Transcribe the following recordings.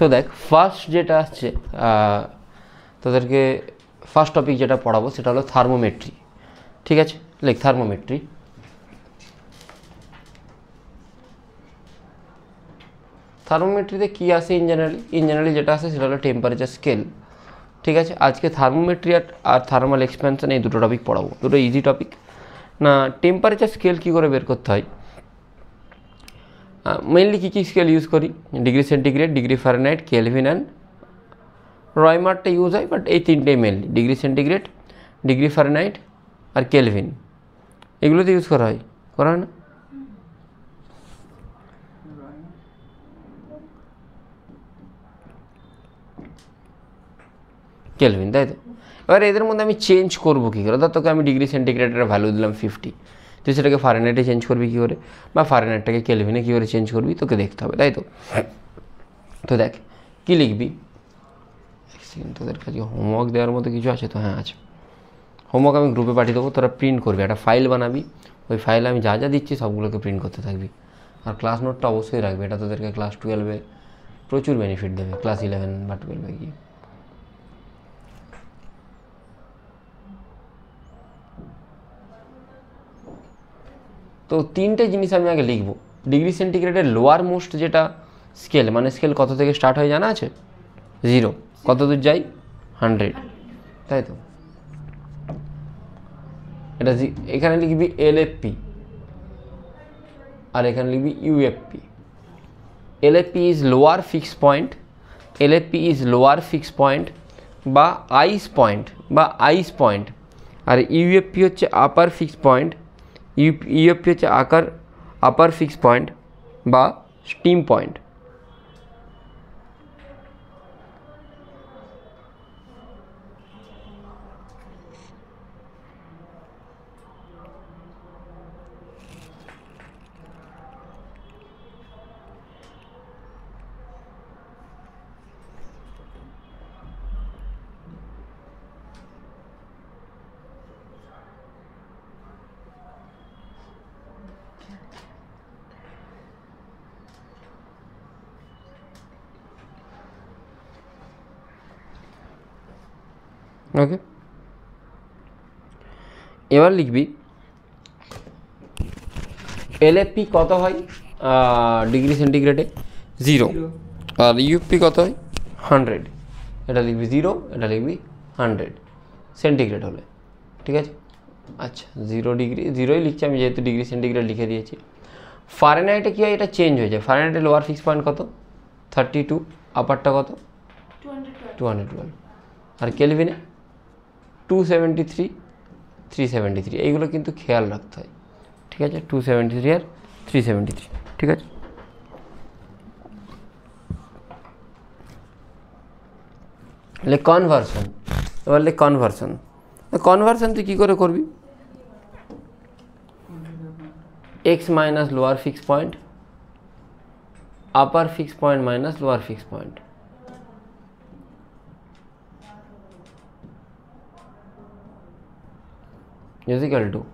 তো দেখ ফার্স্ট যেটা আসছে তোদেরকে ফার্স্ট টপিক যেটা পড়াবো সেটা হলো থার্মোমেট্রি ঠিক আছে লেখ থার্মোমেট্রি থার্মোমেট্রিতে কী আসে ইন জেনারেলি ইন জেনারেলি যেটা আসে সেটা হলো টেম্পারেচার স্কেল ঠিক আছে আজকে থার্মোমেট্রি আর থার্মাল এক্সপেনশন এই দুটো টপিক পড়াবো দুটো ইজি টপিক না টেম্পারেচার স্কেল কী করে বের করতে হয় মেনলি কী কী স্কেল ইউজ করি degree centigrade degree Fahrenheit Kelvin and রয়মারটা ইউজ হয় বাট এই তিনটেই mainly degree centigrade degree Fahrenheit আর কেলভিন এগুলোতে ইউজ করা হয় করা হয় না কেলভিন তাই তো এবার এদের মধ্যে আমি চেঞ্জ করবো কী করে তোকে আমি ডিগ্রি সেন্টিগ্রেডের ভ্যালু দিলাম ফিফটি তুই সেটাকে ফারেনাইটে চেঞ্জ করবি কী করে বা ফারেনাইটটাকে কেলভিনে কী করে চেঞ্জ করবি তোকে দেখতে হবে তাই তো তো দেখ কী লিখবি তোদের কাছে হোমওয়ার্ক দেওয়ার মতো কিছু আছে তো হ্যাঁ আছে হোমওয়ার্ক আমি গ্রুপে পাঠিয়ে দেবো তোরা প্রিন্ট করবি একটা ফাইল বানাবি ওই ফাইলে আমি যা যা দিচ্ছি সবগুলোকে প্রিন্ট করতে থাকবি আর ক্লাস নোটটা অবশ্যই রাখবি এটা তোদেরকে ক্লাস টুয়েলভে প্রচুর বেনিফিট দেবে ক্লাস ইলেভেন বা টুয়েলভে গিয়ে তো তিনটে জিনিস আমি আগে লিখব ডিগ্রি সেন্টিগ্রেডের লোয়ার মোস্ট যেটা স্কেল মানে স্কেল কত থেকে স্টার্ট হয় জানা আছে জিরো কত দূর যাই হান্ড্রেড তাই তো এটা এখানে লিখবি এলএফপি আর এখানে লিখবি UFP LFP is lower fix point LFP is lower fix point বা আইস পয়েন্ট বা আইস পয়েন্ট আর ইউএফপি হচ্ছে আপার ফিক্স পয়েন্ট ইউপিএ হচ্ছে আকার আপার ফিক্স পয়েন্ট বা স্টিম পয়েন্ট ওকে এবার লিখবি এলএফপি কত হয় ডিগ্রি সেন্টিগ্রেডে জিরো আর ইউপি কত হয় হান্ড্রেড এটা লিখবি জিরো এটা লিখবি হান্ড্রেড সেন্টিগ্রেড হলে ঠিক আছে আচ্ছা জিরো ডিগ্রি জিরোই লিখছি আমি যেহেতু ডিগ্রি সেন্টিগ্রেড লিখে দিয়েছি ফারেনহাইটে কী হয় এটা চেঞ্জ হয়ে যায় ফারেনহাইটে লোয়ার ফিক্স পয়েন্ট কত থার্টি টু আপারটা কত টু হান্ড্রেড টুয়েলভ আর কেলভিনে two seventy three three seventy three এইগুলো কিন্তু খেয়াল রাখতে হয় ঠিক আছে টু সেভেন্টি থ্রি আর থ্রি সেভেন্টি থ্রি ঠিক আছে তাহলে কনভার্সন এবার কনভার্সন কনভার্সন তুই কী করে করবি x minus lower fix point upper fix point minus lower fix point is equal to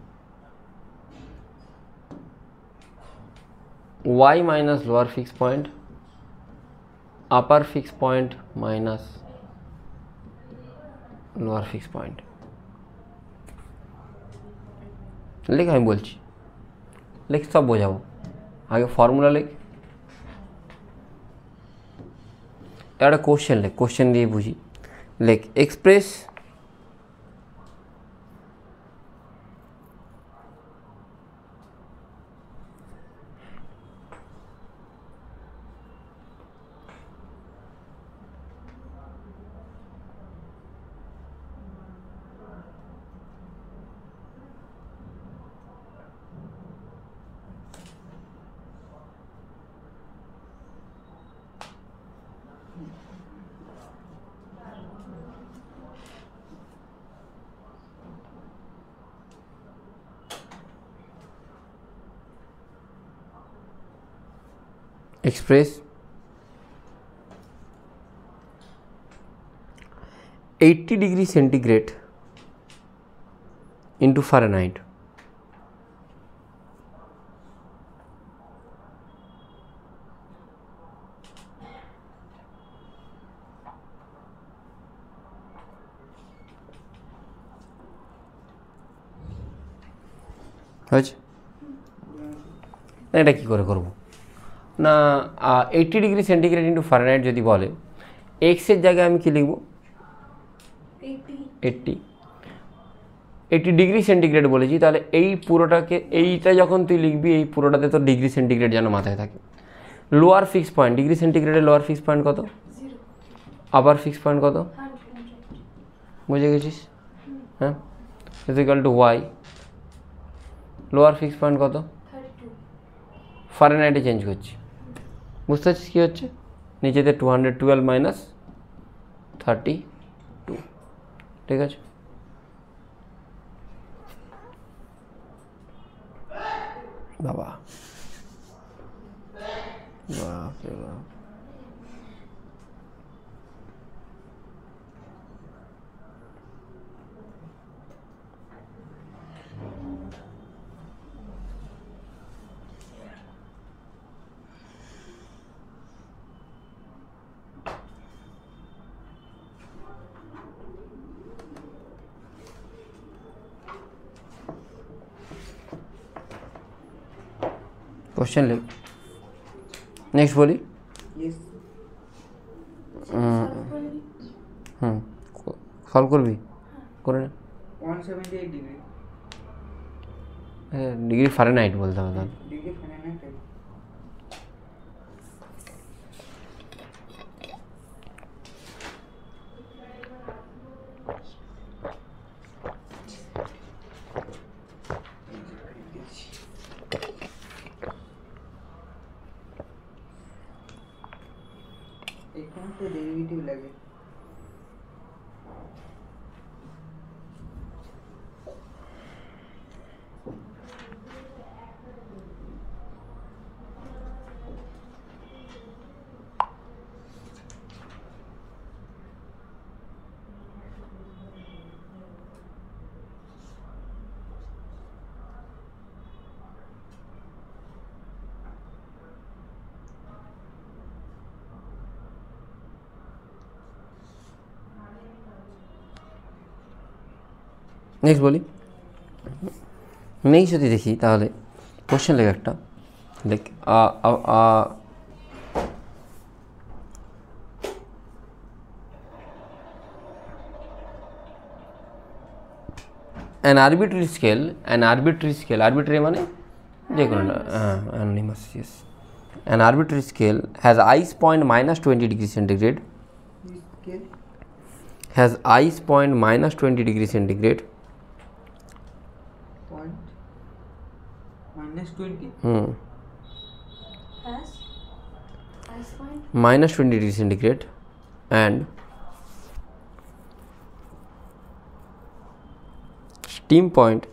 y minus lower fix point upper fix point minus lower fix point लिख हमें बोल लिख सब बोझ आगे फॉर्मूला लिख तो एड क्वेश्चन लिख क्वेश्चन दिए बुझी लिख express express eighty degree centigrade into Fahrenheit. হয়েছে এটা কী করে করব না eighty degree centigrade into Fahrenheit যদি বলে এক্সের জায়গায় আমি কী লিখব এইটটি এইটি ডিগ্রি সেন্টিগ্রেড বলেছি তাহলে এই পুরোটাকে এইটা যখন তুই লিখবি এই পুরোটাতে তো ডিগ্রি সেন্টিগ্রেড যেন মাথায় থাকে লোয়ার ফিক্স পয়েন্ট ডিগ্রি সেন্টিগ্রেডের লোয়ার ফিক্স পয়েন্ট কত আবার ফিক্স পয়েন্ট কত বুঝে গেছিস হ্যাঁ is to y lower fixed point কত ফারেনহাইটে চেঞ্জ করছি বুঝতে পারছিস কী হচ্ছে নিচেতে two hundred twelve minus thirty two ঠিক আছে বাবা বাপরে বাপ কোশ্চেন লিখ নেক্সট বলি হুম সলভ করবি করে ডিগ্রি হ্যাঁ, ফারেনহাইট বলতে হবে তাহলে নেক্সট বলি নেক্সট যদি দেখি তাহলে কোশ্চেন লেখ একটা লেখ an arbitrary scale an arbitrary scale arbitrary মানে যে কোনো হ্যাঁ অ্যানিমাস yes an arbitrary scale has ice point minus 20 degree centigrade has ice point minus 20 degree centigrade minus twenty degree centigrade and steam point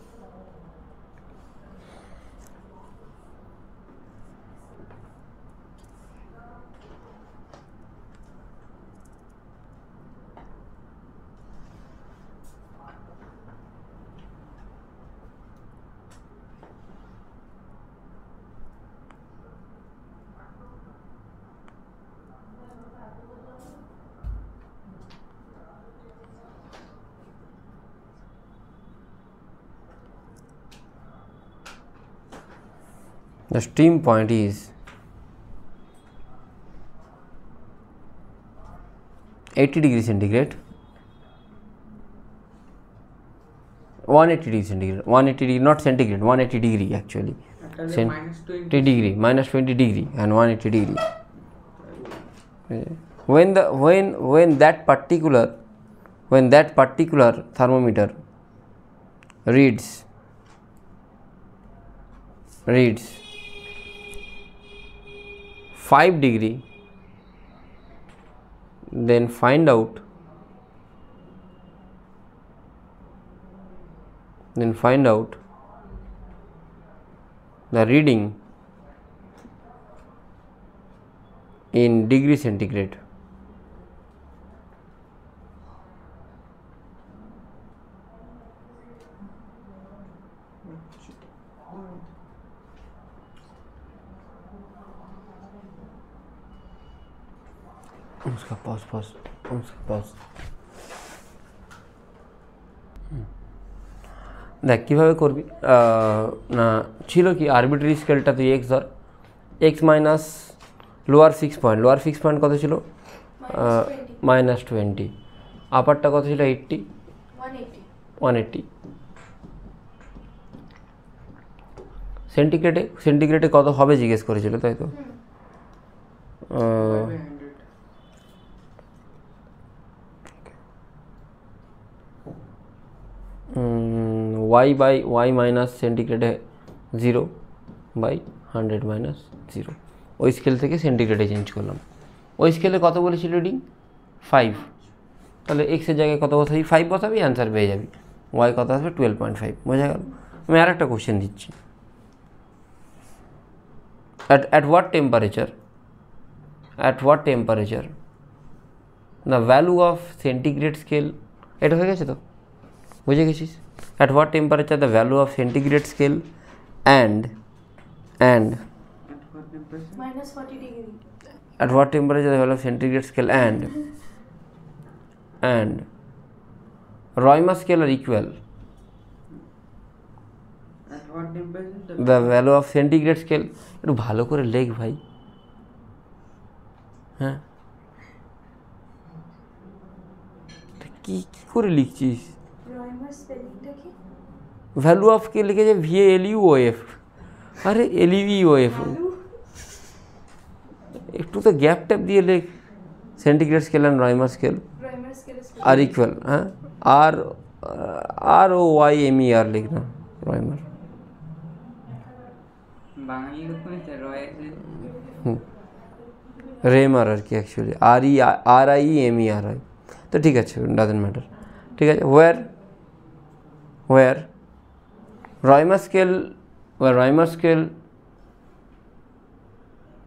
the stream point is 80 degree centigrade 180 degree centigrade 180 degree not centigrade 180 degree actually 20 degree minus 20 degree and 180 degree when the when when that particular when that particular thermometer reads reads 5 degree then find out then find out the reading in degree centigrade उसका पास पास उसका पास দেখ কীভাবে করবি না ছিল কি arbitrary স্কেলটা তুই x ধর x minus lower fix point lower fix point কত ছিল মাইনাস টোয়েন্টি আপারটা কত ছিল এইটটি ওয়ান এইট্টি সেন্টিগ্রেডে সেন্টিগ্রেডে কত হবে জিজ্ঞেস করেছিল তাই তো ওয়াই বাই ওয়াই মাইনাস সেন্টিগ্রেডে zero by hundred minus zero ওই স্কেল থেকে সেন্টিগ্রেডে চেঞ্জ করলাম ওই স্কেলে কত বলেছিল রিডিং ফাইভ তাহলে এক্সের জায়গায় কত বসাবি ফাইভ বসাবি অ্যান্সার পেয়ে যাবি ওয়াই কত আসবে টুয়েলভ পয়েন্ট ফাইভ বোঝা গেল আমি আর একটা কোশ্চেন দিচ্ছি at at what temperature at what temperature the value of centigrade scale এটা হয়ে গেছে তো বুঝে গেছিস at what temperature the value of centigrade scale and and minus 40 degree at what temperature the value of centigrade scale and and Roima scale are equal the value of centigrade scale একটু ভালো করে লেখ ভাই হ্যাঁ কি কি করে লিখছিস value of के लिखे जाए V L U O F अरे एल ई ओ एफ एक तो गैप तो टैप दिए लेख centigrade scale and Réaumur scale R equal हाँ R R O Y M E R लिखना रॉयमर रेमर आर की actually R E R I E M E R I तो ठीक है डजेंट अच्छा, मैटर ठीक है वेयर वेयर रॉयमर स्केल व Réaumur scale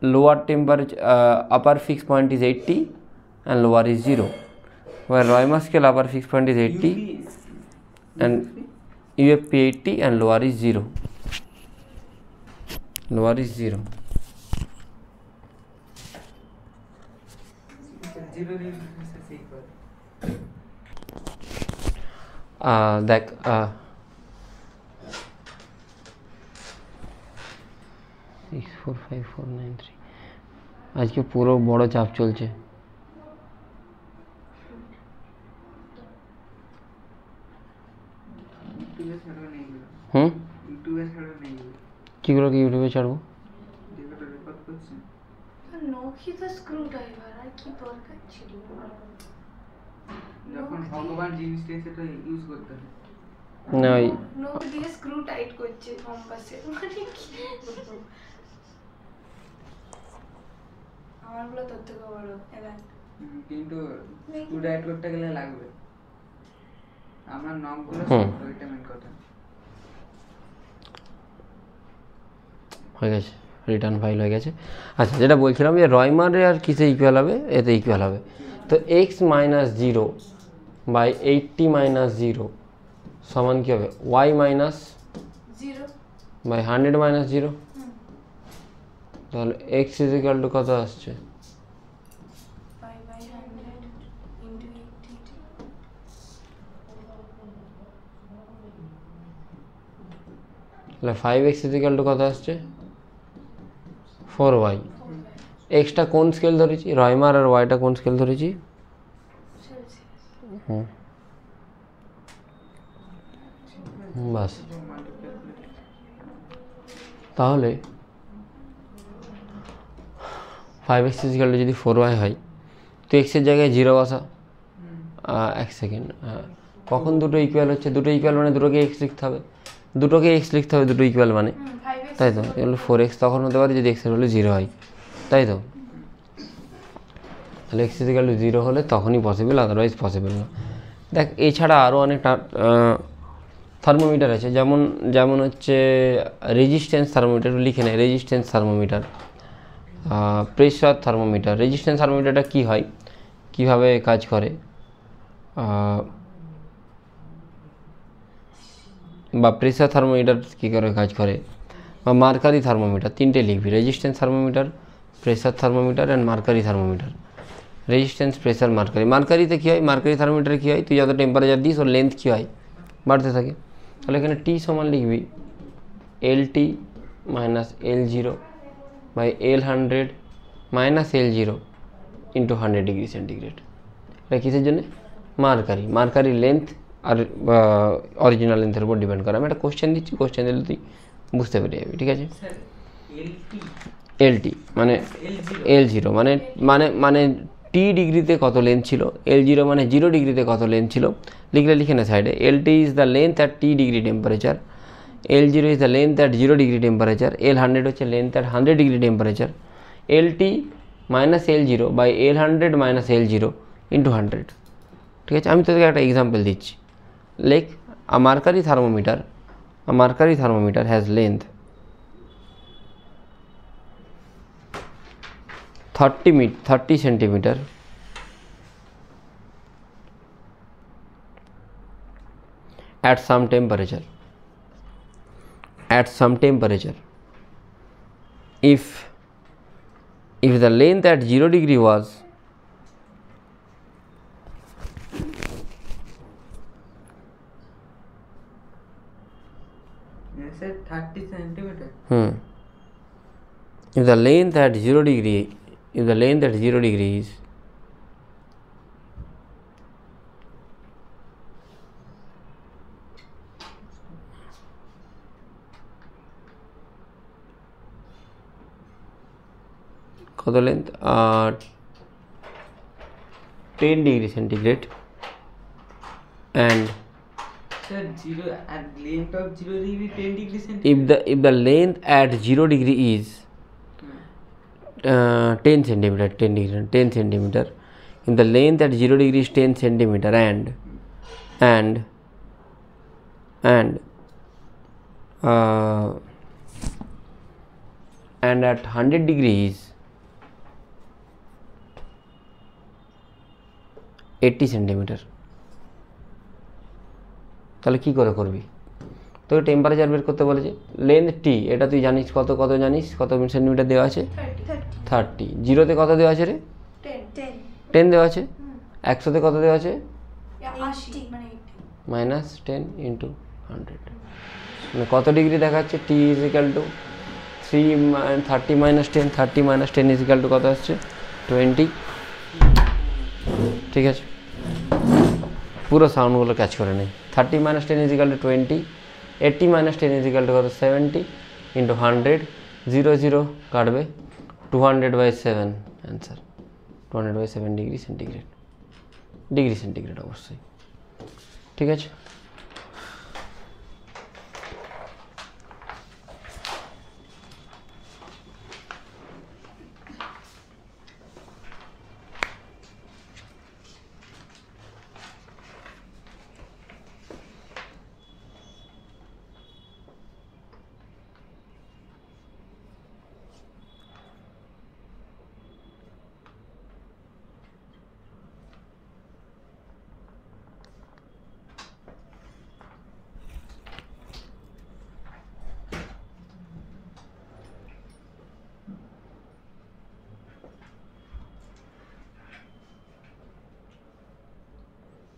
lower temperature upper fix point is eighty and lower is zero वह Réaumur scale upper fix point is eighty and U F P eighty and lower is zero lower is zero देख four five four nine three আজকে পুরো বড় চাপ চলছে হুম কীগুলোকে ইউটিউবে ছাড়বো না আমারগুলো তোর থেকে এবার কিন্তু স্ক্রু ডায়েট করতে গেলে লাগবে আমার নখগুলো ওইটা কথা হয়ে গেছে রিটার্ন ফাইল হয়ে গেছে আচ্ছা যেটা বলছিলাম যে রয়মারে আর কিসে ইকুয়াল হবে এতে ইকুয়াল হবে তো x minus zero by eighty minus zero সমান কী হবে y minus zero by hundred minus zero তাহলে এক্স ইজিক্যাল টু কত আসছে তাহলে ফাইভ এক্স ইকাল টু কত আসছে ফোর ওয়াই এক্সটা কোন স্কেল ধরেছি রয়মার আর ওয়াইটা কোন স্কেল ধরেছি হুম বাস তাহলে ফাইভ এক্স গেল যদি ফোর ওয়াই হয় তো এক্সের জায়গায় জিরো বসা এক সেকেন্ড হ্যাঁ কখন দুটো ইকুয়াল হচ্ছে দুটো ইকুয়াল মানে দুটোকে এক্স লিখতে হবে দুটোকে এক্স লিখতে হবে দুটো ইকুয়াল মানে তাই তো এগুলো ফোর এক্স তখন হতে পারে যদি এক্সের হলে জিরো হয় তাই তো তাহলে এক্স ইজিক্যাল জিরো হলে তখনই পসিবল আদারওয়াইজ পসিবল না দেখ এছাড়া আরও অনেক থার্মোমিটার আছে যেমন যেমন হচ্ছে রেজিস্ট্যান্স থার্মোমিটার লিখে নেয় resistance thermometer pressure thermometer resistance থার্মোমিটারটা কি হয় কিভাবে কাজ করে বা প্রেশার থার্মোমিটার কী করে কাজ করে বা মার্কারি থার্মোমিটার তিনটে লিখবি resistance thermometer pressure thermometer and mercury thermometer resistance pressure mercury মার্কারিতে কী হয় মার্কারি থার্মোমিটারে কী হয় তুই যত টেম্পারেচার দিস ওর লেন্থ কী হয় বাড়তে থাকে তাহলে এখানে টি সমান লিখবি L T minus L zero L hundred minus L zero into hundred degree centigrade এটা কিসের জন্য মার্কারি মার্কারি লেন্থ আর অরিজিনাল লেন্থের উপর ডিপেন্ড করে আমি একটা কোশ্চেন দিচ্ছি কোশ্চেন দিলে তুই বুঝতে পেরে যাবি ঠিক আছে এলটি মানে এল জিরো মানে মানে মানে টি ডিগ্রিতে কত লেন্থ ছিল এল জিরো মানে জিরো ডিগ্রিতে কত লেন্থ ছিল লিখলে লিখে না সাইডে L T is the length at T degree temperature L0 is the length at 0 degree temperature, L100 is the length at 100 degree temperature, LT minus L0 by L100 minus L0 into 100 ঠিক আছে আমি তোদেরকে একটা এক্সাম্পল দিচ্ছি let a mercury thermometer a mercury thermometer has length thirty মিট thirty centimetre at some temperature at some temperature if if the length at 0 degree was thirty centimeter. Hmm. If the length at zero degree, if the length at zero degrees কত length ten degree centigrade and zero at length of zero degree, ten degree centigrade. If the if the length at zero degree is hmm. uh, ten centimeter, ten degree, ten centimeter. If the length at zero degree is ten centimeter and and and uh, and at hundred degrees eighty centimetre তাহলে কী করে করবি তোকে temperature বের করতে বলেছে length টি এটা তুই জানিস কত কত জানিস কত সেন্টিমিটার দেওয়া আছে থার্টি জিরোতে কত দেওয়া আছে রে টেন দেওয়া আছে একশোতে কত দেওয়া আছে মাইনাস টেন ইন্টু হান্ড্রেড মানে কত ডিগ্রি দেখাচ্ছে T is equal to three thirty minus ten thirty minus ten is equal to কত আসছে টোয়েন্টি ঠিক আছে পুরো সাউন্ডগুলো ক্যাচ করে নেই thirty minus ten is equal to twenty eighty minus ten is equal to কত seventy into hundred zero zero কাটবে two hundred by seven answer two hundred by seven degree centigrade degree centigrade অবশ্যই ঠিক আছে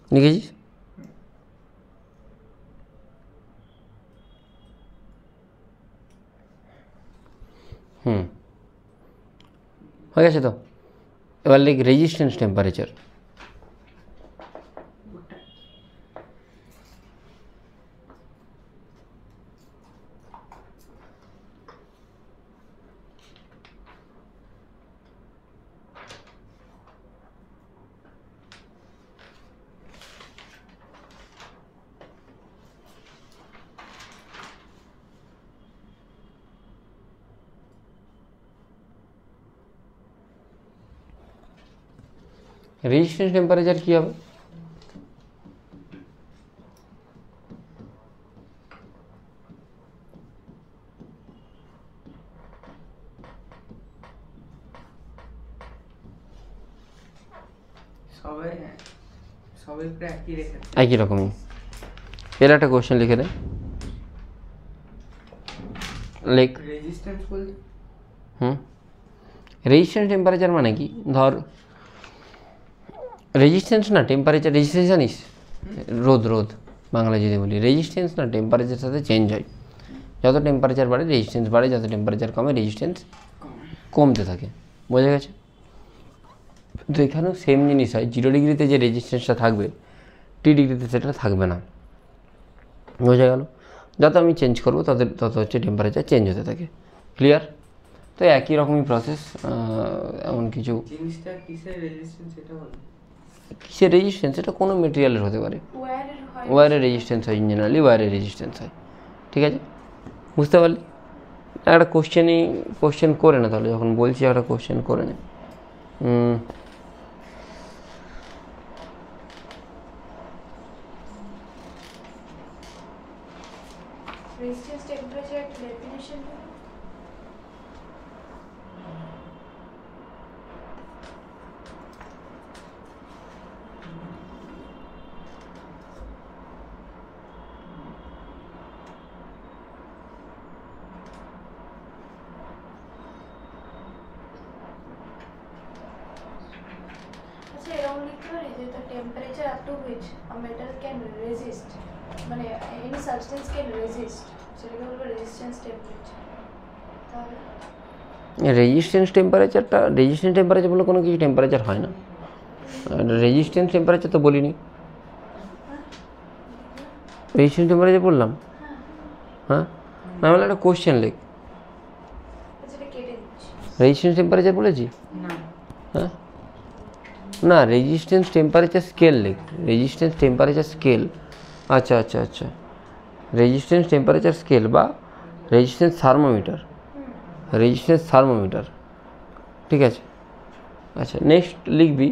ठीक है जी हो हम्म। गया तो एवल एक रेजिस्टेंस टेम्परेचर डिस्टेंस टेम्परेचर किया हुआ একই রকমই এর একটা কোশ্চেন লিখে দে like resistance hmm resistance temperature মানে কি ধর রেজিস্ট্যান্স না টেম্পারেচার রেজিস্টেন্স জানিস রোদ রোদ বাংলায় যদি বলি রেজিস্ট্যান্স না টেম্পারেচার সাথে চেঞ্জ হয় যত টেম্পারেচার বাড়ে রেজিস্ট্যান্স বাড়ে যত টেম্পারেচার কমে রেজিস্ট্যান্স কমতে থাকে বোঝা গেছে তো এখানেও সেম জিনিস হয় জিরো ডিগ্রিতে যে রেজিস্ট্যান্সটা থাকবে টি ডিগ্রিতে সেটা থাকবে না বোঝা গেল যত আমি চেঞ্জ করবো তত তত হচ্ছে টেম্পারেচার চেঞ্জ হতে থাকে ক্লিয়ার তো একই রকমই প্রসেস এমন কিছু জিনিসটা কিসের কিসের রেজিস্ট্যান্স এটা কোনো মেটেরিয়ালের হতে পারে ওয়ারের রেজিস্ট্যান্স হয় জেনারেলি ওয়ারের রেজিস্ট্যান্স হয় ঠিক আছে বুঝতে পারলি একটা কোশ্চেনই কোশ্চেন করে না তাহলে যখন বলছি একটা কোশ্চেন করে নে with a temperature up to which a metal can resist মানে এনি সাবস্টেন্স ক্যান রেজিস্ট সেটাকে বলবো রেজিস্ট্যান্স টেম্পারেচার তাহলে রেজিস্ট্যান্স টেম্পারেচারটা রেজিস্ট্যান্স টেম্পারেচার বলে কোনো কিছু টেম্পারেচার হয় না রেজিস্ট্যান্স টেম্পারেচার তো বলিনি রেজিস্ট্যান্স টেম্পারেচার বললাম হ্যাঁ, হ্যাঁ? আচ্ছা, না বলে একটা কোশ্চেন লেখ রেজিস্ট্যান্স টেম্পারেচার বলেছি হ্যাঁ ना रेजिस्टेंस टेम्पारेचर स्केल लिख रेजिस्टेंस टेम्पारेचर स्केल अच्छा अच्छा अच्छा रेजिस्टेंस टेम्परेचर स्केल बा रेजिस्टेंस थार्मोमीटर रेजिस्टेंस थार्मोमीटर ठीक है अच्छा नेक्स्ट लिख भी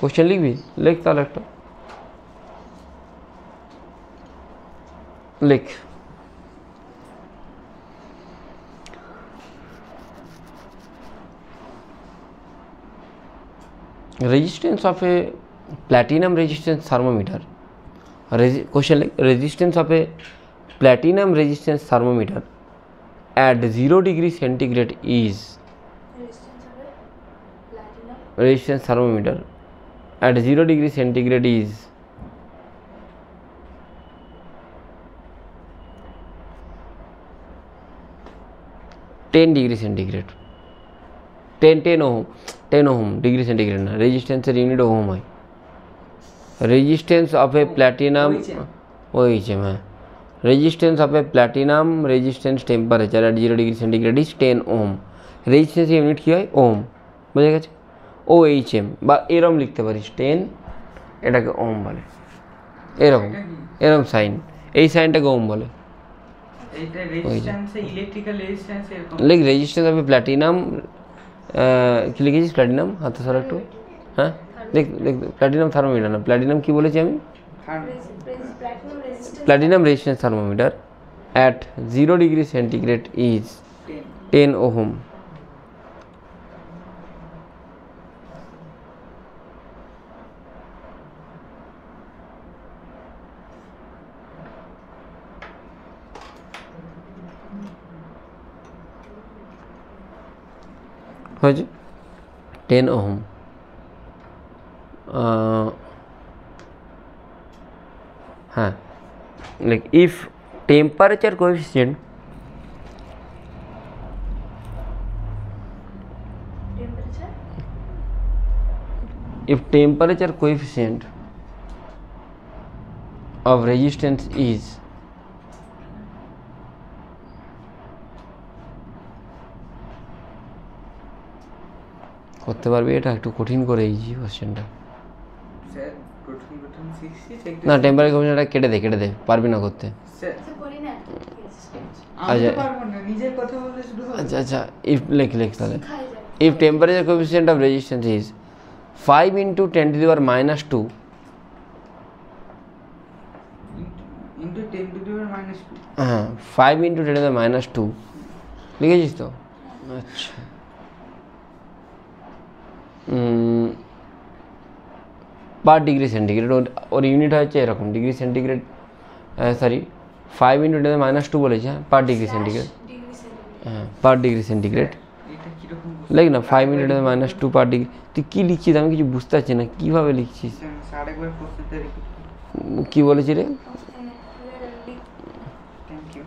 क्वेश्चन लिख भी लिखता लगता लिख resistance of a platinum resistance thermometer question resistance of a platinum resistance thermometer at zero degree centigrade is resistance thermometer at zero degree centigrade is ten degree centigrade ten ten ohm ten ohm degree centigrade না রেজিস্ট্যান্সের unit ohm হয় resistance of a platinum O H M হ্যাঁ resistance of a platinum resistance temperature at zero degree centigrade is ten ohm resistance unit কী হয় ohm বুঝে গেছে ও H M বা এরম লিখতে পারিস টেন এটাকে ওম বলে এরকম এরম সাইন এই সাইনটাকে ওম বলে লিখ রেজিস্ট্যান্স অফ এ প্ল্যাটিনাম কী লিখেছিস প্ল্যাটিনাম হাতে সর একটু হ্যাঁ দেখ দেখ প্ল্যাটিনাম থার্মোমিটার না প্ল্যাটিনাম কী বলেছি আমি platinum resistance thermometer at zero degree centigrade is ten ohm हाँ जी टेन ओम हाँ like if temperature coefficient if temperature coefficient of resistance is করতে পারবি এটা একটু কঠিন করে এই কোশ্চেনটা না টেম্পারি কোশ্চেনটা কেটে দে কেটে দে পারবি না করতে আচ্ছা আচ্ছা ইফ লেখ লেখ তাহলে if temperature coefficient of resistance is 5 into 10 to the power minus 2 into 10 to the power minus 2 हाँ 5 into 10 to the power minus 2 लिखेजिस तो अच्छा 4 डिग्री सेंटीग्रेड और यूनिट আছে এরকম ডিগ্রি सेंटीग्रेड सॉरी 5 ইনটু -2 বলে যা 4 ডিগ্রি सेंटीग्रेड 4 ডিগ্রি सेंटीग्रेड এটা কি রকম লেখ না 5 ইনটু -2 4 ডিগ্রি ঠিক কি লিখছি জানো কি বুজতাছিনা কিভাবে লিখছি কি বলেছিরে থ্যাংক ইউ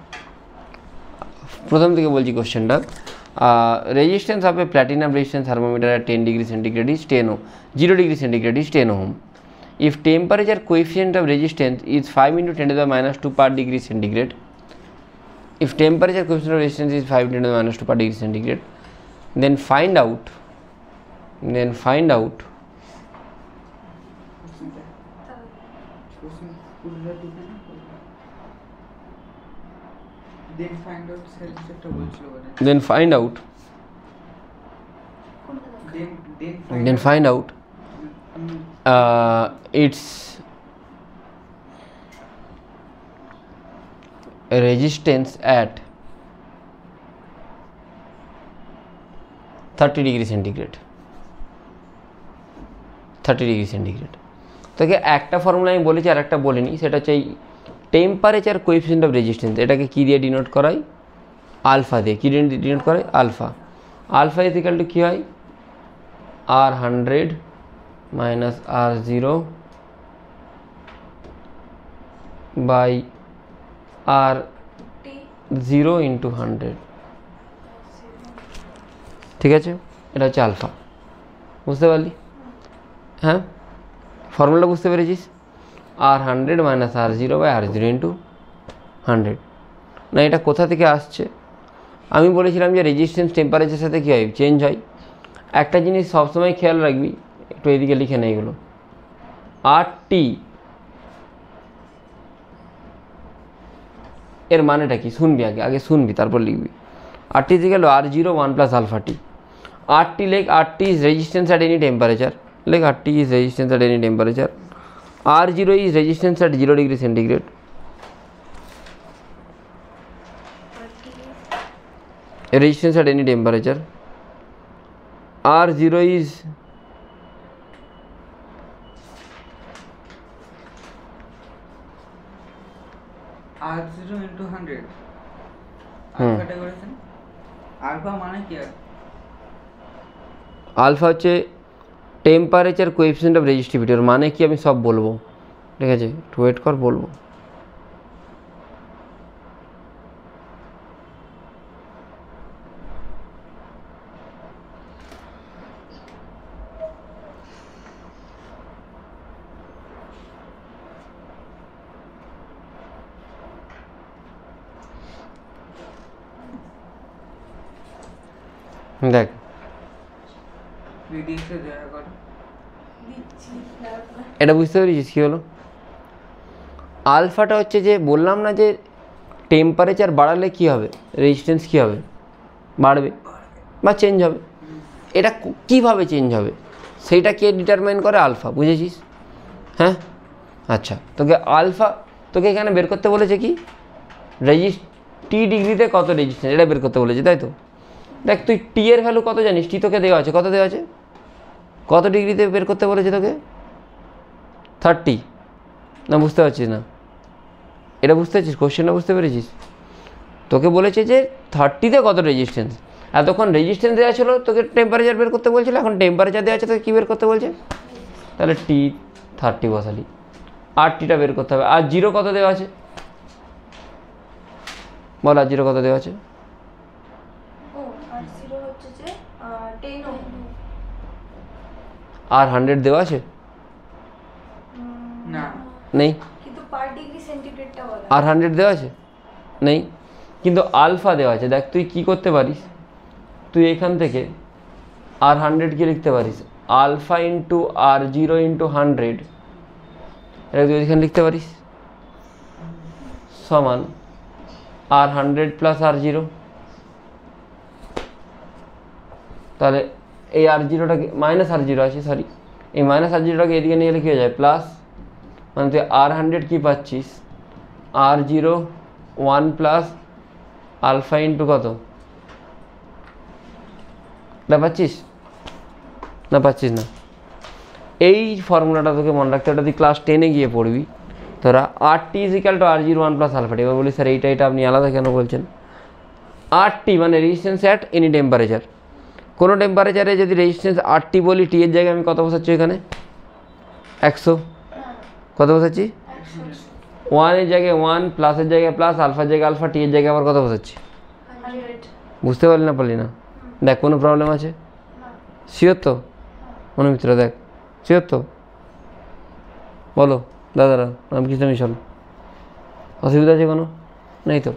প্রথম থেকে বল জি কোশ্চেনটা resistance of a platinum resistance thermometer है ten degree centigrade is ten ohm zero degree centigrade is ten ohm if temperature coefficient of resistance is five into ten minus two per degree centigrade if temperature coefficient of resistance is five into minus two per degree centigrade then find out then find out then find out then find out uh, its resistance at 30 degree centigrade 30 degree centigrade তো একটা formula আমি বলেছি আর একটা বলিনি সেটা হচ্ছে temperature কোয়েফিসেন্ট of resistance এটাকে কী দিয়ে ডিনোট করায় আলফা দিয়ে কী ডিনোট করায় আলফা আলফা ইজিক্যাল টু কী হয় R hundred minus R zero by R zero into hundred ঠিক আছে এটা হচ্ছে আলফা বুঝতে পারলি হ্যাঁ ফর্মুলা বুঝতে পেরেছিস R hundred minus R zero by R zero into hundred না এটা কোথা থেকে আসছে আমি বলেছিলাম যে রেজিস্ট্যান্স টেম্পারেচার সাথে কী হয় চেঞ্জ হয় একটা জিনিস সবসময় খেয়াল রাখবি একটু এদিকে লিখে নেই এগুলো আর টি এর মানেটা কি শুনবি আগে আগে শুনবি তারপর লিখবি আর টি গেল R zero one plus alpha T R T লেখ R T is resistance at any temperature লেখ R T is resistance at any temperature R zero is resistance at zero degree centigrade resistance at any temperature R zero is R zero into hundred hmm R का क्या alpha चे temperature कोएफिसियंट of resistivity और मान कि सब बोल ठीक है एक वेट तो कर बोल देख এটা বুঝতে পেরেছিস কী হলো আলফাটা হচ্ছে যে বললাম না যে টেম্পারেচার বাড়ালে কি হবে রেজিস্ট্যান্স কি হবে বাড়বে বা চেঞ্জ হবে এটা কিভাবে চেঞ্জ হবে সেইটা কে ডিটারমাইন করে আলফা বুঝেছিস হ্যাঁ আচ্ছা তোকে আলফা তোকে এখানে বের করতে বলেছে কি রেজিস্ট টি ডিগ্রিতে কত রেজিস্ট্যান্স এটা বের করতে বলেছে তাই তো দেখ তুই টি এর ভ্যালু কত জানিস টি তোকে দেওয়া আছে কত দেওয়া আছে কত ডিগ্রিতে বের করতে বলেছে তোকে থার্টি না বুঝতে পারছিস না এটা বুঝতে পারছিস কোশ্চেনটা বুঝতে পেরেছিস তোকে বলেছে যে থার্টিতে কত রেজিস্ট্যান্স এতক্ষণ রেজিস্ট্যান্স দেওয়া ছিল তোকে টেম্পারেচার বের করতে বলছিল এখন টেম্পারেচার দেওয়া আছে তোকে কী বের করতে বলছে তাহলে টি থার্টি বসালি আর টিটা বের করতে হবে আর জিরো কত দেওয়া আছে বল আর জিরো কত দেওয়া আছে আর হান্ড্রেড দেওয়া আছে না নেই আর হান্ড্রেড দেওয়া আছে নেই কিন্তু আলফা দেওয়া আছে দেখ তুই কি করতে পারিস তুই এখান থেকে আর হান্ড্রেড কি লিখতে পারিস alpha into R zero into hundred এটা তুই এখানে লিখতে পারিস সমান R hundred plus R zero তাহলে এই আর জিরোটাকে মাইনাস আর জিরো আছে সরি এই মাইনাস আর জিরোটাকে এদিকে নিয়ে লিখে যায় প্লাস মানে তুই আর হান্ড্রেড কী পাচ্ছিস R zero one plus alpha into কত না পাচ্ছিস না পাচ্ছিস না এই ফর্মুলাটা তোকে মনে রাখতে ওটা তুই ক্লাস টেনে গিয়ে পড়বি তোরা R T is equal to R zero one plus alpha এবার বলি স্যার এইটা এটা আপনি আলাদা কেন বলছেন আর টি মানে রেজিস্ট্যান্স অ্যাট এনি টেম্পারেচার কোনো টেম্পারেচারে যদি রেজিস্ট্যান্স আর টি বলি টি এর জায়গায় আমি কত বসাচ্ছি এখানে একশো কত বসাচ্ছি ওয়ানের জায়গায় ওয়ান প্লাসের জায়গায় প্লাস আলফার জায়গায় আলফা টি এর জায়গায় আবার কত বসাচ্ছি বুঝতে পারলি না পারলি না দেখ কোনো প্রবলেম আছে শিওর তো অনুমিত্র দেখ শিওর তো বলো দাদারা রামকৃষ্ণ মিশন অসুবিধা আছে কোনো নেই তো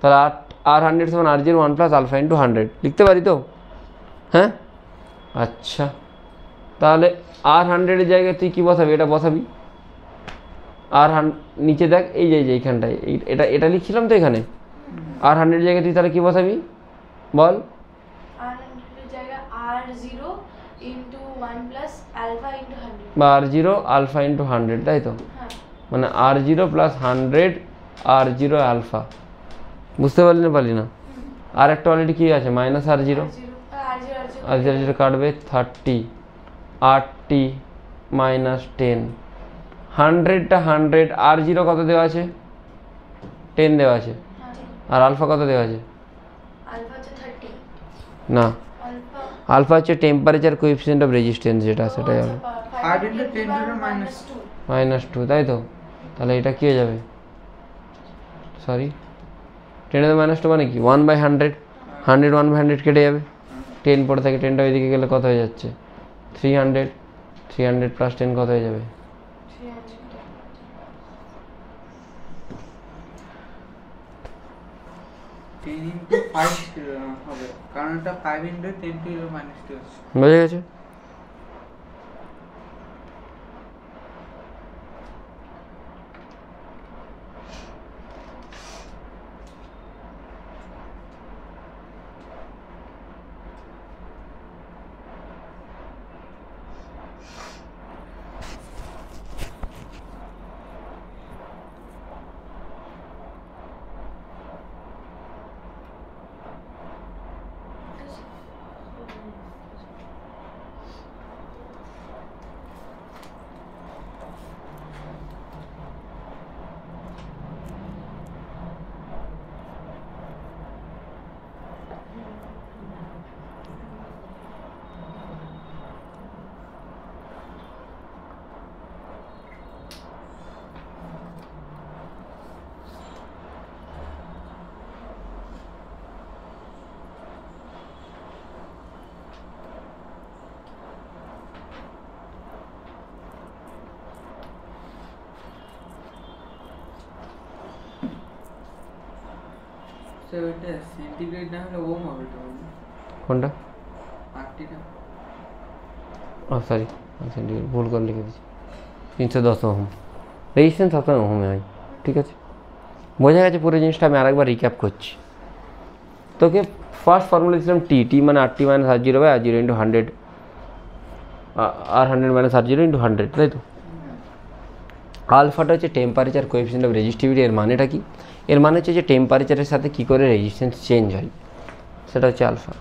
তাহলে আট R hundred seven R zero one plus alpha into hundred লিখতে পারি তো হ্যাঁ আচ্ছা তাহলে আর হান্ড্রেডের জায়গায় তুই কী বসাবি এটা বসাবি আর হান নিচে দেখ এই যে যে এইখানটায় এটা এটা লিখছিলাম তো এখানে আর হান্ড্রেড জায়গায় তুই তাহলে কী বসাবি বল বা R zero alpha into hundred তাই তো হ্যাঁ। মানে R zero plus hundred R zero alpha বুঝতে পারলি না পারলি না আর একটা অলরেডি কী আছে minus R zero R zero zero কাটবে থার্টি আট টি মাইনাস টেন হান্ড্রেডটা হান্ড্রেড আর জিরো কত দেওয়া আছে টেন দেওয়া আছে হ্যাঁ। আর আলফা কত দেওয়া আছে না আলফা হচ্ছে টেম্পারেচার কোয়েফিসিয়েন্ট অফ রেজিস্ট্যান্স যেটা সেটাই হবে মাইনাস আচ্ছা, টু তাই তো তাহলে এটা কী হয়ে যাবে sorry ten to minus two মানে কি one by hundred hundred one by hundred কেটে যাবে টেন পড়ে থাকে টেনটা ওইদিকে গেলে কত হয়ে যাচ্ছে three hundred three hundred plus ten কত হয়ে যাবে টেন ইন্টু ফাইভ হবে কারণ এটা five into ten to minus two বুঝে গেছে না লোম হবে তো কোনটা আর সরি বল করে লিখে দিছি 310 হবে রেজিস্ট্যান্স কত হবে মানে ঠিক আছে বোঝ জায়গা পুরো জিনিসটা আমি আরেকবার রিক্যাপ করছি তোকে first formula system T T মানে আর টি মানে আর0 বাই আর0 ইনটু 100 আর 100 মানে আর0 ইনটু 100 তাই তো আলফা টা হচ্ছে টেম্পারেচার কোএফিসিয়েন্ট অফ রেজিস্টিভিটি এর মানেটা কি এর মানে হচ্ছে যে টেম্পারেচারের সাথে কী করে রেজিস্ট্যান্স চেঞ্জ হয় সেটা হচ্ছে আলফা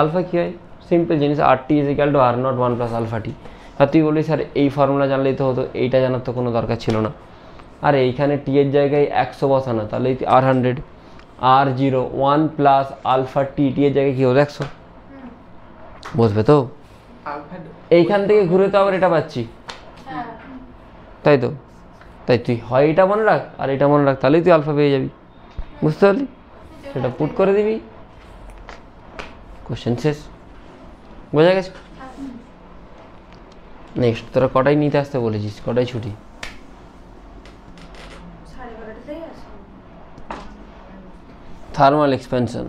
আলফা কী হয় সিম্পল জিনিস R T is equal to R naught one plus alpha T R তুই বলি স্যার এই ফর্মুলা জানলেই তো হতো এইটা জানার তো কোনো দরকার ছিল না আর এইখানে টি এর জায়গায় একশো বসানো তাহলে R hundred R zero one plus alpha T T এর জায়গায় কী হতো একশো বসবে তো এইখান থেকে ঘুরে তো আবার এটা পাচ্ছি হ্যাঁ। তাই তো তাই তুই হয় এটা মনে রাখ আর এটা মনে রাখ তাহলেই তুই আলফা পেয়ে যাবি বুঝতে পারলি সেটা পুট করে দিবি কোশ্চেন শেষ বোঝা গেছে নেক্সট তোরা কটাই নিতে আসতে বলেছিস কটাই ছুটি থার্মাল এক্সপেনশন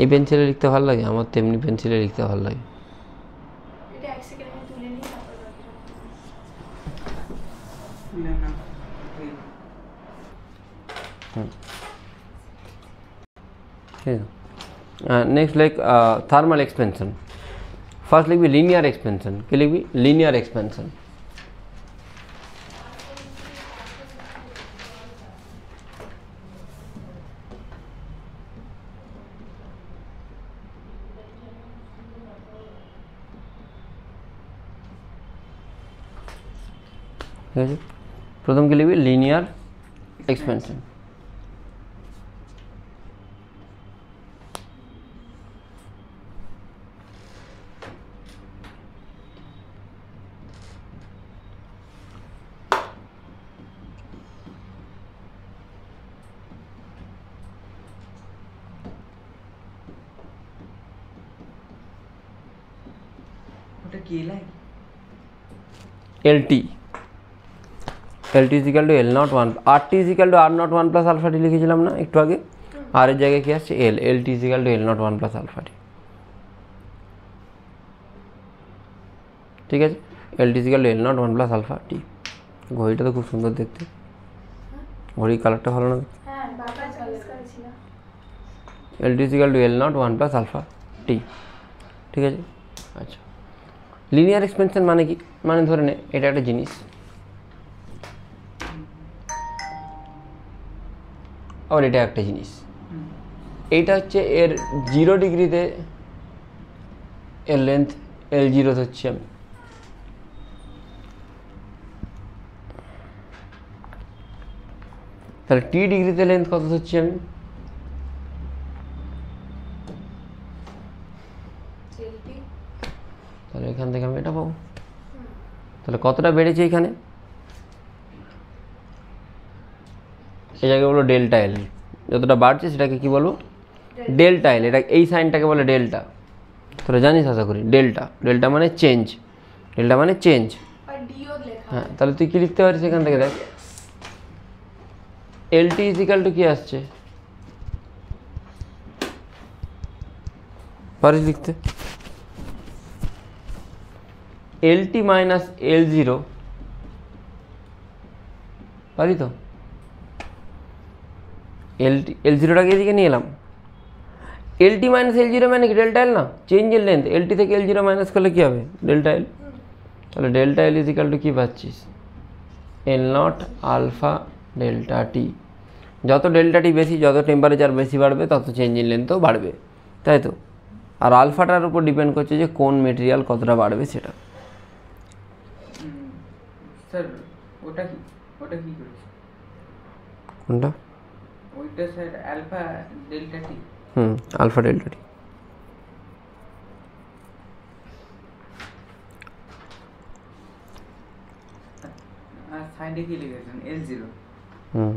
এই পেন্সিলে লিখতে ভালো লাগে আমার তো এমনি পেন্সিলে লিখতে ভালো লাগে next like thermal expansion first লিখবি লিনিয়ার এক্সপেনশন কি লিখবি লিনিয়ার এক্সপেনশন ठीक है प्रथम के लिए भी linear expansion L T l t = l 0 1 r t = r 0 1 + α t লিখেছিলাম না একটু আগে r এর জায়গায় কি আছে l l t = l 0 1 + α t ঠিক আছে l t = l 0 1 + α t বড়িটা তো খুব সুন্দর দেখতে বড়ি কালারটা ভালো না হ্যাঁ বাবা ক্লাস করছিল না l t = l 0 1 + α t ঠিক আছে আচ্ছা লিনিয়ার এক্সপ্যানশন মানে কি মানে ধরুন এটা একটা জিনিস আবার এটা একটা জিনিস এইটা হচ্ছে এর জিরো ডিগ্রিতে এর লেন্থ এল জিরো ধরছি আমি তাহলে টি ডিগ্রিতে লেন্থ কত ধরছি আমি তাহলে এখান থেকে আমি এটা পাবো তাহলে কতটা বেড়েছে এখানে এটাকে বলু ডেল্টা L যতটা বাড়ছে সেটাকে কি বলু ডেল্টা L এটা এই সাইনটাকে বলে ডেল্টা তোরা জানিস আসা করে ডেল্টা ডেল্টা মানে চেঞ্জ ডেল্টা মানে চেঞ্জ আর ডি ওর লেখা হ্যাঁ, তাহলে তুই কি লিখতে পারিস এখান থেকে দেখ LT = কি আসছে পারি লিখতে LT - L0 পারি তো l l0 ৰকে দিক নিএলাম lt - l0 মানে কি ডেল্টা ল চেঞ্জ ইন লেন্থ lt থেকে l0 - করলে কি হবে ডেল্টা l তাহলে ডেল্টা l = কি বাছিস l0 α Δt যত Δt বেশি যত টেমপারেচার বেশি বাড়বে তত চেঞ্জ ইন লেন্থও বাড়বে তাইতো আর αটা রূপ উপর ডিপেন্ড করে যে কোন মেটেরিয়াল কতটা বাড়বে সেটা স্যার ওটা কি ওটা কি করে কোনটা it is at alpha delta t hmm alpha delta t side की लिगेशन L0 हम्म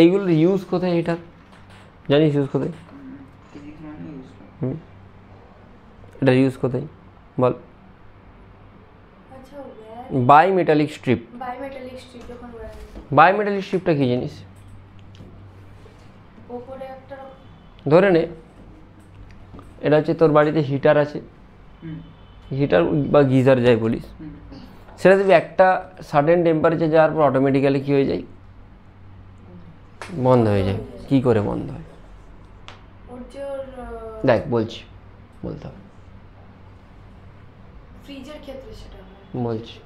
এইগুলো রিইউজ করতে এটা জানি ইউজ করতে রিইউজ করতে ভালো আচ্ছা হয়ে bimetallic strip bimetallic strip যখন বায়ো মেটালিক স্ট্রিপটা खींचেনি ধরে নে এটা হচ্ছে তোর বাড়িতে হিটার আছে হিটার বা গিজার যাই বলিস সেটা দেখবি একটা সাডেন টেম্পারেচার যাওয়ার পর অটোমেটিক্যালি কী হয়ে যায় বন্ধ হয়ে যায় কি করে বন্ধ হয় দেখ বলছি বলতে হবে বলছি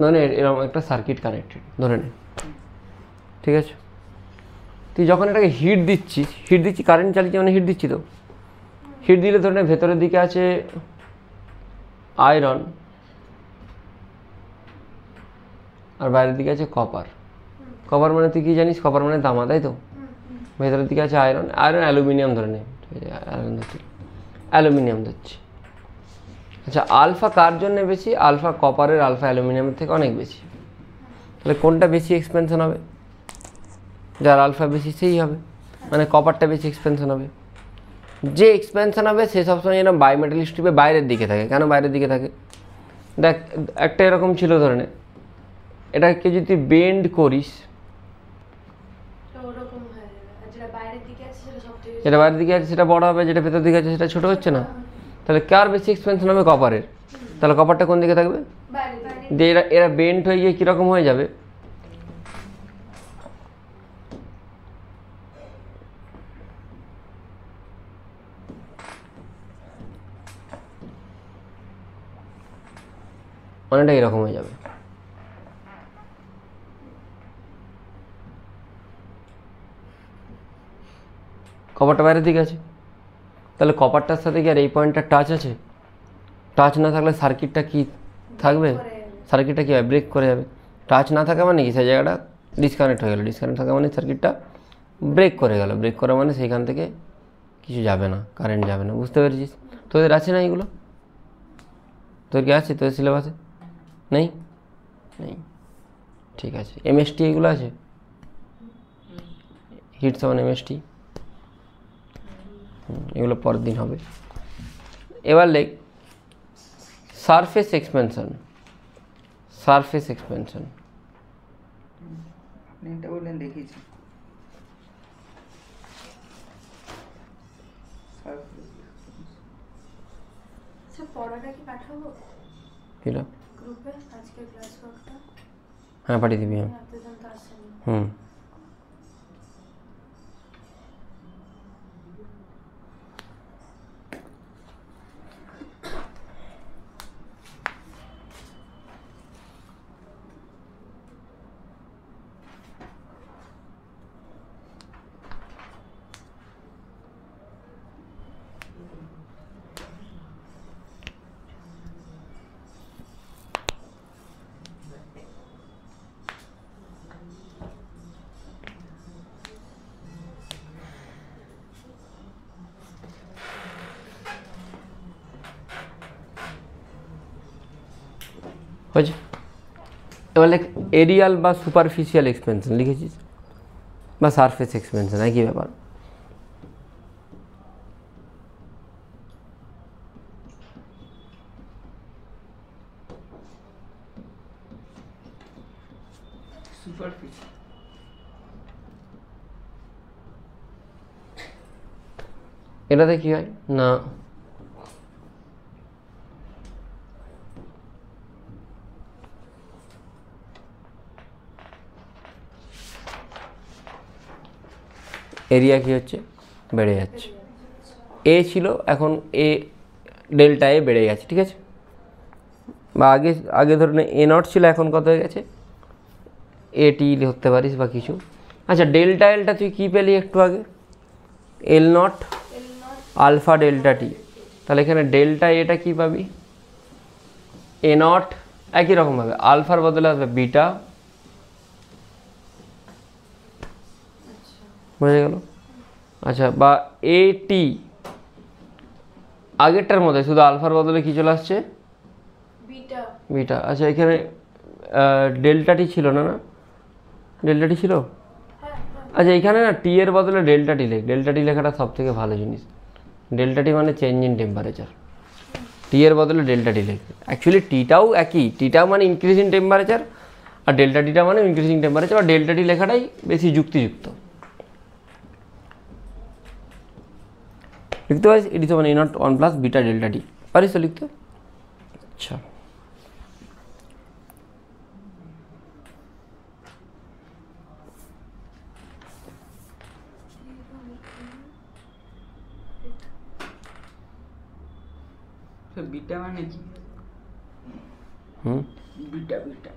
না এরকম একটা সার্কিট কানেক্টেড ধরে নে ঠিক আছে তুই যখন এটাকে হিট দিচ্ছিস হিট দিচ্ছি কারেন্ট চালিয়ে মানে হিট দিচ্ছি তো হিট দিলে ধরে ভেতরের দিকে আছে আয়রন আর বাইরের দিকে আছে কপার কপার মানে তুই কী জানিস কপার মানে তামা তাই তো ভেতরের দিকে আছে আয়রন আয়রন অ্যালুমিনিয়াম ধরে নে ঠিক আছে আয়রন ধরছি অ্যালুমিনিয়াম ধরছি আচ্ছা আলফা কার জন্য বেশি আলফা কপারের আলফা অ্যালুমিনিয়ামের থেকে অনেক বেশি তাহলে কোনটা বেশি এক্সপেনশন হবে যার আলফা বেশি সেই হবে মানে কপারটা বেশি এক্সপেনশন হবে যে এক্সপেনশন হবে সে সবসময় যেন বায়োমেটাল স্ট্রিপে বাইরের দিকে থাকে কেন বাইরের দিকে থাকে দেখ একটা এরকম ছিল ধরনের এটাকে যদি বেন্ড করিস যেটা বাইরের দিকে আছে সেটা বড় হবে যেটা ভেতর দিকে আছে সেটা ছোট হচ্ছে না তাহলে কার বেশি এক্সপেনশন হবে কপারের তাহলে কপারটা কোন দিকে থাকবে দিয়ে এরা এরা বেন্ড হয়ে গিয়ে কীরকম হয়ে যাবে অনেকটা এরকম হয়ে যাবে কপারটা বাইরের দিকে আছে তাহলে কপারটার সাথে কি আর এই পয়েন্টটা টাচ আছে টাচ না থাকলে সার্কিটটা কি থাকবে সার্কিটটা কি হয় ব্রেক করে যাবে টাচ না থাকা মানে কি সেই জায়গাটা ডিসকানেক্ট হয়ে গেলো ডিসকানেক্ট থাকা মানে সার্কিটটা ব্রেক করে গেল ব্রেক করা মানে সেইখান থেকে কিছু যাবে না কারেন্ট যাবে না বুঝতে পেরেছিস তোদের আছে না এগুলো তোর কি আছে তোদের সিলেবাসে নেই নেই ঠিক আছে এমএসটি এগুলো আছে হিট সমান এমএসটি এগুলো পরের দিন হবে এবার লেখ সারফেস এক্সপেনশন সারফেস এক্সপেনশন পড়াটা কি পাঠাবো গ্রুপে আজকে ক্লাস হ্যাঁ পাঠিয়ে দিবি হ্যাঁ হুম এরিয়াল বা সুপারফিশিয়াল এক্সপেনশন লিখেছিস বা সারফেস এক্সপেনশন একই ব্যাপার এটাতে কী হয় না এরিয়া কী হচ্ছে বেড়ে যাচ্ছে এ ছিল এখন এ ডেল্টা এ বেড়ে গেছে ঠিক আছে বা আগে আগে ধরুন এ নট ছিল এখন কত হয়ে গেছে এ টি ধরতে পারিস বা কিছু আচ্ছা ডেল্টা এলটা তুই কী পেলি একটু আগে L naught alpha delta T তাহলে এখানে ডেল্টা এটা কী পাবি এ নট একই রকমভাবে আলফার বদলে আসবে বিটা হয়ে গেল আচ্ছা বা এটি আগেরটার মধ্যে শুধু আলফার বদলে কি চলে আসছে বিটা আচ্ছা এখানে ডেল্টাটি ছিল না না ডেল্টাটি ছিল হ্যাঁ, হ্যাঁ। আচ্ছা এখানে না টি এর বদলে ডেল্টাটি লেখ ডেল্টাটি লেখাটা সব থেকে ভালো জিনিস ডেল্টাটি মানে চেঞ্জ ইন টেম্পারেচার টি এর বদলে ডেল্টাটি লেখ অ্যাকচুয়ালি টিটাও একই টিটাও মানে ইনক্রিজ টেম্পারেচার আর ডেল্টা টিটা মানে ইনক্রিজিং টেম্পারেচার আর ডেল্টাটি লেখাটাই বেশি যুক্তিযুক্ত लिखते हो it is one A naught one plus beta delta D और इसे लिखते हो अच्छा बीटा माने की हम्म बीटा बीटा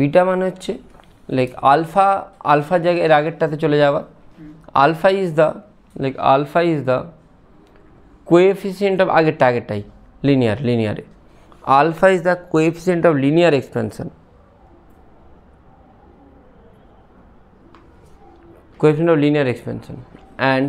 বিটা মানে হচ্ছে লাইক আলফা আলফা জায়গায় এর আগেরটাতে চলে যাওয়া alpha is the like alpha is the coefficient of আগেরটা আগেরটাই লিনিয়ার লিনিয়ারে alpha is the coefficient of linear expansion coefficient of linear expansion and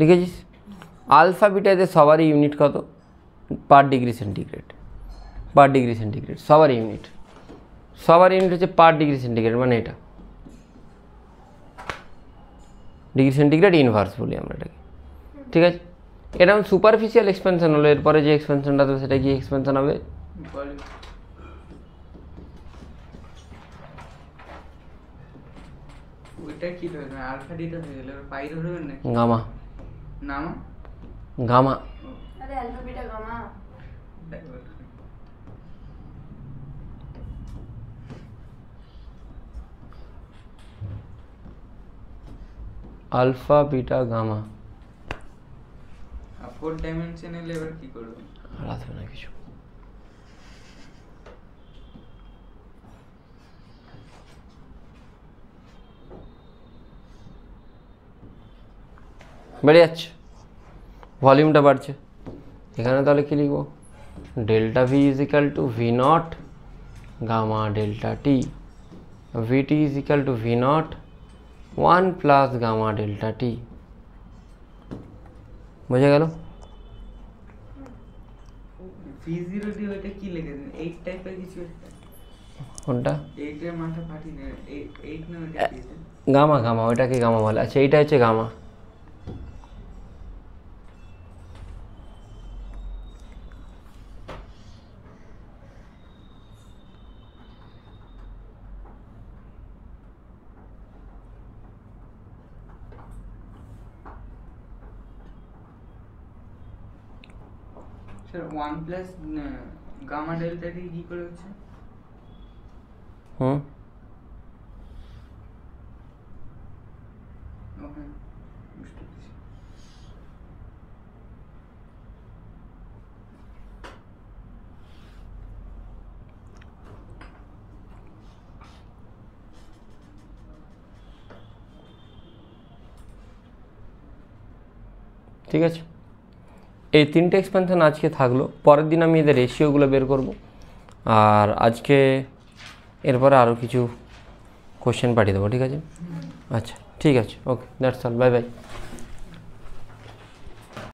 লিখেছিস আলফা বিটাতে সবারই ইউনিট কত per degree centigrade per degree centigrade সবার ইউনিট সবার unit হচ্ছে পার ডিগ্রি সেন্টিগ্রেড মানে এটা ডিগ্রি সেন্টিগ্রেড ইনভার্স বলি আমরা এটাকে ঠিক আছে এটা সুপারফিশিয়াল এক্সপেনশন হলো এরপরে যে এক্সপেনশনটা হবে সেটা কি এক্সপেনশন হবে গামা नामा गामा अरे alpha beta gamma alpha beta gamma four ডাইমেনশনের লেভেল কি করবে রাখবে না কিছু बेड़े जाल्यूमटा बढ़े तो लिखब डेल्टा भि is equal to V naught gamma delta T V T is equal to V naught one plus gamma delta T बुझे गल gamma gamma gamma gamma one plus gamma delta দিয়ে কি করে হচ্ছে হ্যাঁ ঠিক আছে এই তিনটে এক্সপেনশান আজকে থাকলো পরের দিন আমি এদের রেশিওগুলো বের করব আর আজকে এরপরে আরও কিছু কোশ্চেন পাঠিয়ে দেবো ঠিক আছে আচ্ছা ঠিক আছে okay that's all bye by